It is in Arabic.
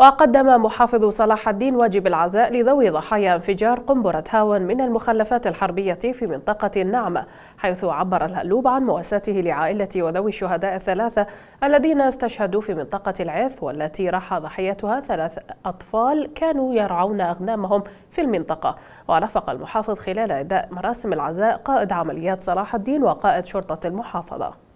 وقدم محافظ صلاح الدين واجب العزاء لذوي ضحايا انفجار قنبرة هاون من المخلفات الحربية في منطقة النعمة حيث عبر الهلوب عن مؤاساته لعائلة وذوي الشهداء الثلاثة الذين استشهدوا في منطقة العث والتي راح ضحيتها ثلاث أطفال كانوا يرعون أغنامهم في المنطقة ورافق المحافظ خلال أداء مراسم العزاء قائد عمليات صلاح الدين وقائد شرطة المحافظة